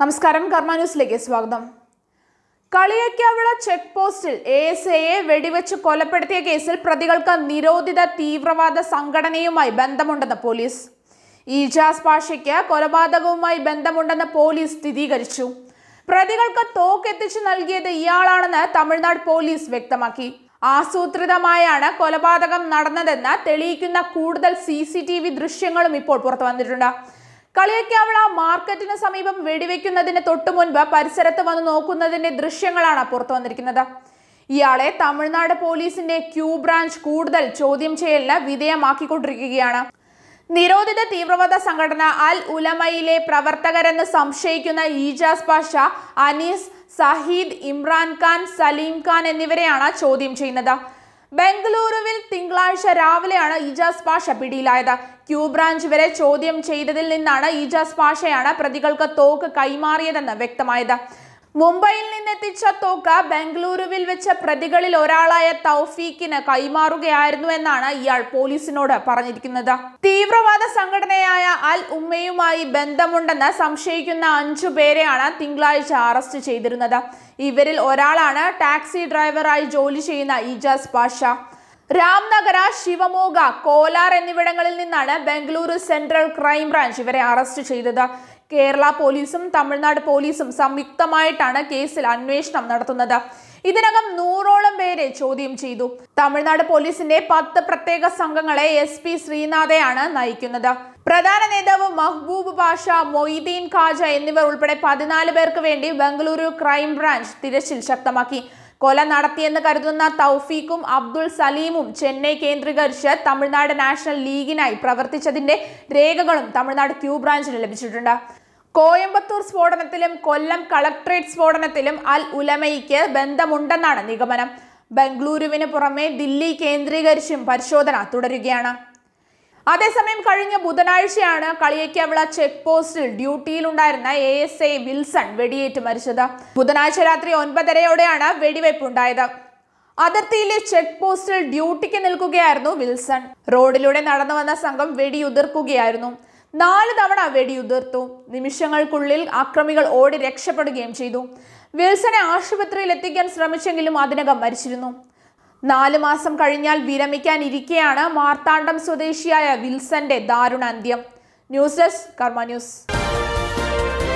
നമസ്കാരം കർമ്മ ന്യൂസിലേക്ക് സ്വാഗതം കളിയക്കാവിള ചെക്ക് പോസ്റ്റിൽ എ എസ് എയെ വെടിവെച്ച് കൊലപ്പെടുത്തിയ കേസിൽ പ്രതികൾക്ക് നിരോധിത തീവ്രവാദ സംഘടനയുമായി ബന്ധമുണ്ടെന്ന് പോലീസ് ഈജാസ് പാഷയ്ക്ക് കൊലപാതകവുമായി ബന്ധമുണ്ടെന്ന് പോലീസ് സ്ഥിരീകരിച്ചു പ്രതികൾക്ക് തോക്കെത്തിച്ചു നൽകിയത് ഇയാളാണെന്ന് തമിഴ്നാട് പോലീസ് വ്യക്തമാക്കി ആസൂത്രിതമായാണ് കൊലപാതകം നടന്നതെന്ന് തെളിയിക്കുന്ന കൂടുതൽ സി സി ടി വി ദൃശ്യങ്ങളും ഇപ്പോൾ പുറത്തു വന്നിട്ടുണ്ട് കളിയക്കാവിള മാർക്കറ്റിന് സമീപം വെടിവെക്കുന്നതിന് തൊട്ടു മുൻപ് പരിസരത്ത് വന്ന് നോക്കുന്നതിന്റെ ദൃശ്യങ്ങളാണ് പുറത്തു വന്നിരിക്കുന്നത് ഇയാളെ തമിഴ്നാട് പോലീസിന്റെ ക്യൂ ബ്രാഞ്ച് കൂടുതൽ ചോദ്യം ചെയ്യലിന് വിധേയമാക്കിക്കൊണ്ടിരിക്കുകയാണ് നിരോധിത തീവ്രവാദ സംഘടന അൽ ഉലമയിലെ പ്രവർത്തകരെന്ന് സംശയിക്കുന്ന ഈജാസ് പാഷ അനീസ് സഹീദ് ഇമ്രാൻഖാൻ ഖാൻ സലീം ഖാൻ എന്നിവരെയാണ് ചോദ്യം ചെയ്യുന്നത് ബംഗളൂരുവിൽ ചൊവ്വാഴ്ച രാവിലെയാണ് ഇജാസ് പാഷ പിടിയിലായത് ക്യൂ ബ്രാഞ്ച് വരെ ചോദ്യം ചെയ്തതിൽ നിന്നാണ് ഇജാസ് പാഷയാണ് പ്രതികൾക്ക് തോക്ക് കൈമാറിയതെന്ന് വ്യക്തമായത് മുംബൈയിൽ നിന്നെത്തിച്ച തോക്ക് ബംഗളൂരുവിൽ വെച്ച പ്രതികളിൽ ഒരാളായ തൗഫീഖിന് കൈമാറുകയായിരുന്നു എന്നാണ് ഇയാൾ പോലീസിനോട് പറഞ്ഞിരിക്കുന്നത് തീവ്രവാദ സംഘടനയായ അൽ ഉമ്മയുമായി ബന്ധമുണ്ടെന്ന് സംശയിക്കുന്ന അഞ്ചു പേരെയാണ് തിങ്കളാഴ്ച അറസ്റ്റ് ചെയ്തിരുന്നത് ഇവരിൽ ഒരാളാണ് ടാക്സി ഡ്രൈവറായി ജോലി ചെയ്യുന്ന ഇജാസ് പാഷ രാംനഗര ശിവമോഗ കോലാർ എന്നിവിടങ്ങളിൽ നിന്നാണ് ബംഗളൂരു സെൻട്രൽ ക്രൈംബ്രാഞ്ച് ഇവരെ അറസ്റ്റ് ചെയ്തത് കേരള പോലീസും തമിഴ്നാട് പോലീസും സംയുക്തമായിട്ടാണ് കേസിൽ അന്വേഷണം നടത്തുന്നത് ഇതിനകം നൂറോളം പേരെ ചോദ്യം ചെയ്തു തമിഴ്നാട് പോലീസിന്റെ പത്ത് പ്രത്യേക സംഘങ്ങളെ എസ് പി ശ്രീനാഥയാണ് നയിക്കുന്നത് പ്രധാന നേതാവ് മഹ്ബൂബ് ബാഷ മൊയ്തീൻ ഖാജ എന്നിവർ ഉൾപ്പെടെ പതിനാല് പേർക്ക് വേണ്ടി ബംഗളൂരു ക്രൈംബ്രാഞ്ച് തിരച്ചിൽ ശക്തമാക്കി കൊല നടത്തിയെന്ന് കരുതുന്ന തൗഫീഖും അബ്ദുൾ സലീമും ചെന്നൈ കേന്ദ്രീകരിച്ച് തമിഴ്നാട് നാഷണൽ ലീഗിനായി പ്രവർത്തിച്ചതിന്റെ രേഖകളും തമിഴ്നാട് ക്യൂ ബ്രാഞ്ചിന് ലഭിച്ചിട്ടുണ്ട് കോയമ്പത്തൂർ സ്ഫോടനത്തിലും കൊല്ലം കളക്ട്രേറ്റ് സ്ഫോടനത്തിലും അൽ ഉലമയ്ക്ക് ബന്ധമുണ്ടെന്നാണ് നിഗമനം ബംഗളൂരുവിന് പുറമെ ദില്ലി കേന്ദ്രീകരിച്ചും പരിശോധന തുടരുകയാണ് അതേസമയം കഴിഞ്ഞ ബുധനാഴ്ചയാണ് കളിയേക്കാവിള ചെക്ക് പോസ്റ്റിൽ ഡ്യൂട്ടിയിലുണ്ടായിരുന്ന എ എസ് എ വിൽസൺ വെടിയേറ്റ് മരിച്ചത് ബുധനാഴ്ച രാത്രി ഒൻപതരയോടെയാണ് വെടിവയ്പുണ്ടായത് അതിർത്തിയിലെ ചെക്ക് പോസ്റ്റിൽ ഡ്യൂട്ടിക്ക് നിൽക്കുകയായിരുന്നു വിൽസൺ റോഡിലൂടെ നടന്നു വന്ന സംഘം വെടിയുതിർക്കുകയായിരുന്നു നാല് തവണ വെടിയുതിർത്തു നിമിഷങ്ങൾക്കുള്ളിൽ ആക്രമികൾ ഓടി രക്ഷപ്പെടുകയും ചെയ്തു വിൽസനെ ആശുപത്രിയിൽ എത്തിക്കാൻ ശ്രമിച്ചെങ്കിലും അതിനകം മരിച്ചിരുന്നു നാല് മാസം കഴിഞ്ഞാൽ വിരമിക്കാനിരിക്കെയാണ് മാർത്താണ്ഡം സ്വദേശിയായ വിൽസന്റെ ദാരുണാന്ത്യം ന്യൂസ് ഡെസ്ക് കർമ്മ ന്യൂസ്